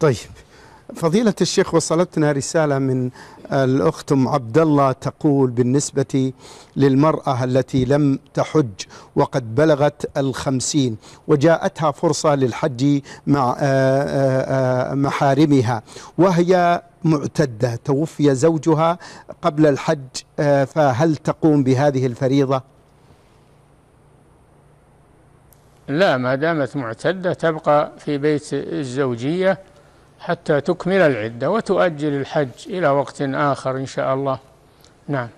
طيب فضيلة الشيخ وصلتنا رسالة من الأخت أم عبد الله تقول بالنسبة للمرأة التي لم تحج وقد بلغت الخمسين وجاءتها فرصة للحج مع آه، آه، آه، محارمها وهي معتدة توفي زوجها قبل الحج فهل تقوم بهذه الفريضة؟ لا ما دامت معتدة تبقى في بيت الزوجية حتى تكمل العدة وتؤجل الحج إلى وقت آخر إن شاء الله نعم